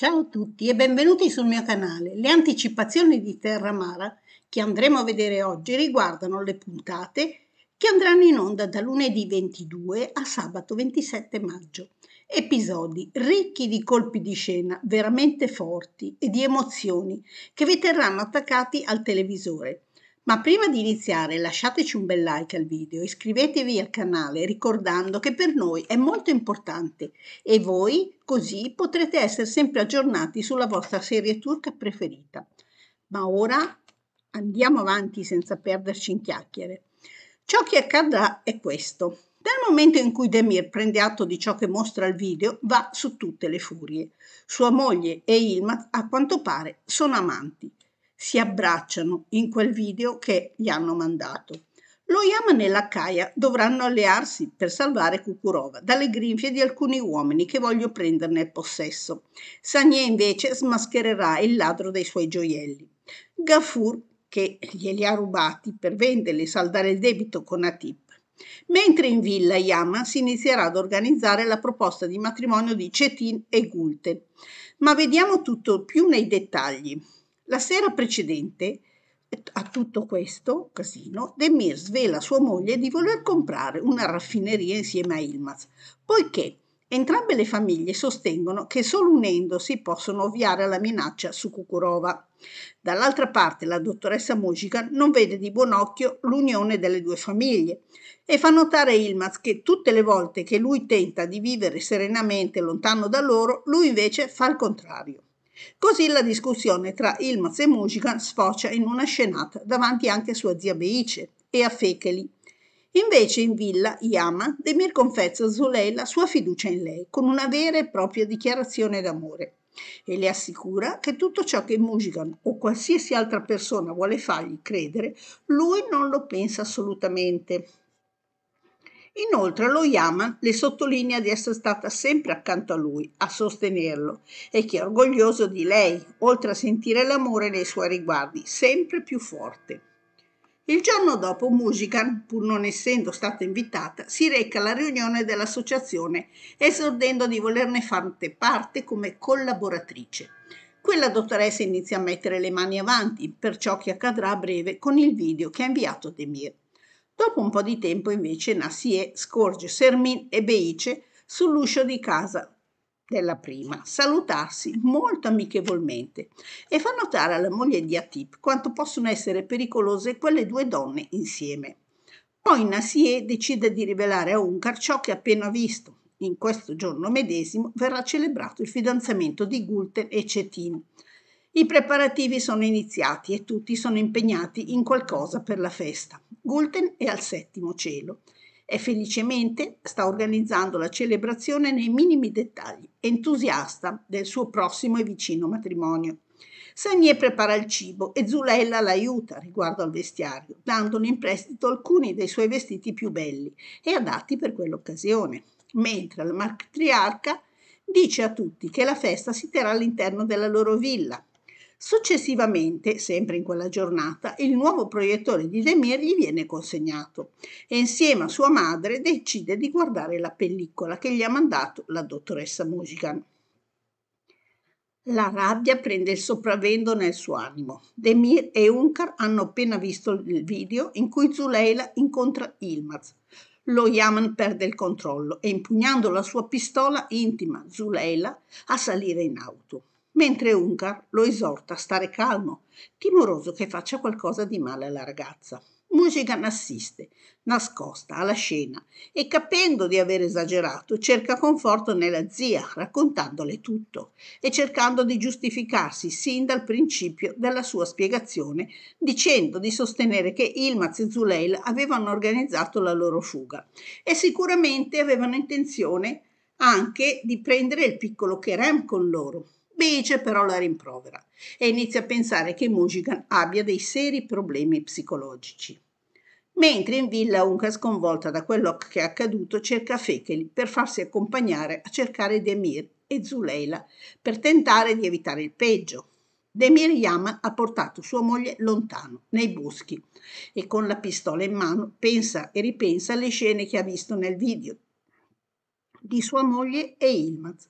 Ciao a tutti e benvenuti sul mio canale. Le anticipazioni di Terra Mara che andremo a vedere oggi riguardano le puntate che andranno in onda da lunedì 22 a sabato 27 maggio. Episodi ricchi di colpi di scena veramente forti e di emozioni che vi terranno attaccati al televisore. Ma prima di iniziare lasciateci un bel like al video, iscrivetevi al canale ricordando che per noi è molto importante e voi così potrete essere sempre aggiornati sulla vostra serie turca preferita. Ma ora andiamo avanti senza perderci in chiacchiere. Ciò che accadrà è questo. Dal momento in cui Demir prende atto di ciò che mostra il video, va su tutte le furie. Sua moglie e Ilmat, a quanto pare, sono amanti si abbracciano in quel video che gli hanno mandato. Lo Yaman e la Kaya dovranno allearsi per salvare Kukurova dalle grinfie di alcuni uomini che vogliono prenderne il possesso. Sanye invece smaschererà il ladro dei suoi gioielli. Gafur, che glieli ha rubati per venderli e saldare il debito con Atip. Mentre in villa Yaman si inizierà ad organizzare la proposta di matrimonio di Cetin e Gulte. Ma vediamo tutto più nei dettagli. La sera precedente a tutto questo casino, Demir svela a sua moglie di voler comprare una raffineria insieme a Ilmaz, poiché entrambe le famiglie sostengono che solo unendosi possono ovviare alla minaccia su Kukurova. Dall'altra parte la dottoressa Mojica non vede di buon occhio l'unione delle due famiglie e fa notare a Ilmaz che tutte le volte che lui tenta di vivere serenamente lontano da loro, lui invece fa il contrario. Così la discussione tra Ilmaz e Mujica sfocia in una scenata davanti anche a sua zia Beice e a Fekeli. Invece in villa Yama, Demir confessa a Zulei la sua fiducia in lei con una vera e propria dichiarazione d'amore e le assicura che tutto ciò che Mujigan o qualsiasi altra persona vuole fargli credere, lui non lo pensa assolutamente. Inoltre lo Yaman le sottolinea di essere stata sempre accanto a lui, a sostenerlo, e che è orgoglioso di lei, oltre a sentire l'amore nei suoi riguardi, sempre più forte. Il giorno dopo Musican, pur non essendo stata invitata, si reca alla riunione dell'associazione, esordendo di volerne farne parte come collaboratrice. Quella dottoressa inizia a mettere le mani avanti per ciò che accadrà a breve con il video che ha inviato Demir. Dopo un po' di tempo invece Nassie scorge Sermin e Beice sull'uscio di casa della prima salutarsi molto amichevolmente e fa notare alla moglie di Atip quanto possono essere pericolose quelle due donne insieme. Poi Nassie decide di rivelare a Uncar ciò che ha appena visto. In questo giorno medesimo verrà celebrato il fidanzamento di Gulten e Cetin. I preparativi sono iniziati e tutti sono impegnati in qualcosa per la festa. Gulten è al settimo cielo e felicemente sta organizzando la celebrazione nei minimi dettagli, entusiasta del suo prossimo e vicino matrimonio. Sagnier prepara il cibo e Zulella l'aiuta riguardo al vestiario, dandole in prestito alcuni dei suoi vestiti più belli e adatti per quell'occasione, mentre la matriarca dice a tutti che la festa si terrà all'interno della loro villa, Successivamente, sempre in quella giornata, il nuovo proiettore di Demir gli viene consegnato e insieme a sua madre decide di guardare la pellicola che gli ha mandato la dottoressa Musigan. La rabbia prende il sopravvento nel suo animo. Demir e Unkar hanno appena visto il video in cui Zuleila incontra Ilmaz. Lo Yaman perde il controllo e impugnando la sua pistola intima Zuleila a salire in auto mentre Ungar lo esorta a stare calmo, timoroso che faccia qualcosa di male alla ragazza. Mujigan assiste, nascosta, alla scena e capendo di aver esagerato cerca conforto nella zia, raccontandole tutto e cercando di giustificarsi sin dal principio della sua spiegazione, dicendo di sostenere che Ilmaz e Zuleil avevano organizzato la loro fuga e sicuramente avevano intenzione anche di prendere il piccolo Kerem con loro, Bece però la rimprovera e inizia a pensare che Mujigan abbia dei seri problemi psicologici. Mentre in villa Unca, sconvolta da quello che è accaduto, cerca Fekeli per farsi accompagnare a cercare Demir e Zuleila per tentare di evitare il peggio. Demir Yaman ha portato sua moglie lontano, nei boschi, e con la pistola in mano pensa e ripensa alle scene che ha visto nel video di sua moglie e Ilmaz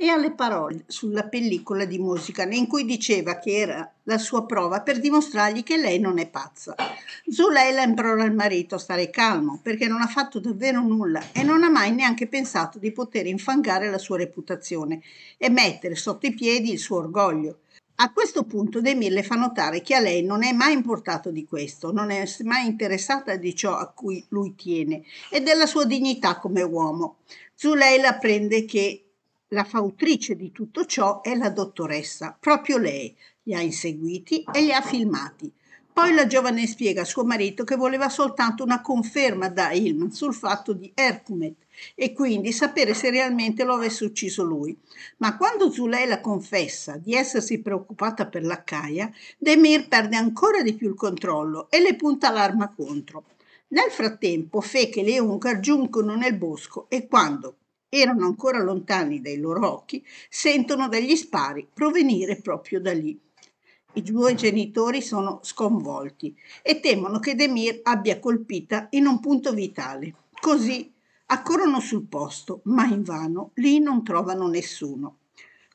e alle parole sulla pellicola di musica in cui diceva che era la sua prova per dimostrargli che lei non è pazza. Zuleila implora il marito a stare calmo perché non ha fatto davvero nulla e non ha mai neanche pensato di poter infangare la sua reputazione e mettere sotto i piedi il suo orgoglio. A questo punto De Mille fa notare che a lei non è mai importato di questo, non è mai interessata di ciò a cui lui tiene e della sua dignità come uomo. Zuleila prende che la fautrice di tutto ciò è la dottoressa, proprio lei. Li ha inseguiti e li ha filmati. Poi la giovane spiega a suo marito che voleva soltanto una conferma da Ilman sul fatto di Ercumet e quindi sapere se realmente lo avesse ucciso lui. Ma quando Zuleila confessa di essersi preoccupata per l'Accaia, Demir perde ancora di più il controllo e le punta l'arma contro. Nel frattempo Fekel e Unkar giungono nel bosco e quando, erano ancora lontani dai loro occhi, sentono degli spari provenire proprio da lì. I due genitori sono sconvolti e temono che Demir abbia colpita in un punto vitale. Così accorrono sul posto, ma invano lì non trovano nessuno.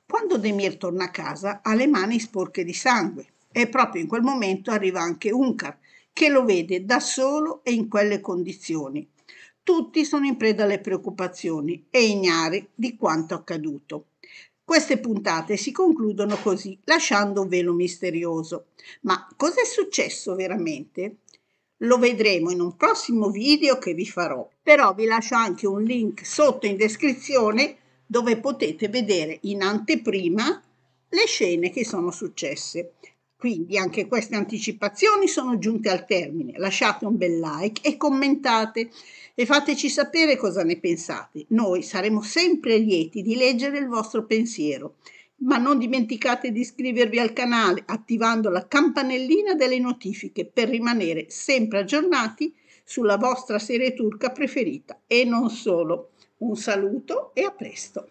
Quando Demir torna a casa ha le mani sporche di sangue e proprio in quel momento arriva anche Uncar che lo vede da solo e in quelle condizioni. Tutti sono in preda alle preoccupazioni e ignari di quanto accaduto. Queste puntate si concludono così, lasciando un velo misterioso. Ma cos'è successo veramente? Lo vedremo in un prossimo video che vi farò, però vi lascio anche un link sotto in descrizione dove potete vedere in anteprima le scene che sono successe. Quindi anche queste anticipazioni sono giunte al termine. Lasciate un bel like e commentate e fateci sapere cosa ne pensate. Noi saremo sempre lieti di leggere il vostro pensiero. Ma non dimenticate di iscrivervi al canale attivando la campanellina delle notifiche per rimanere sempre aggiornati sulla vostra serie turca preferita e non solo. Un saluto e a presto!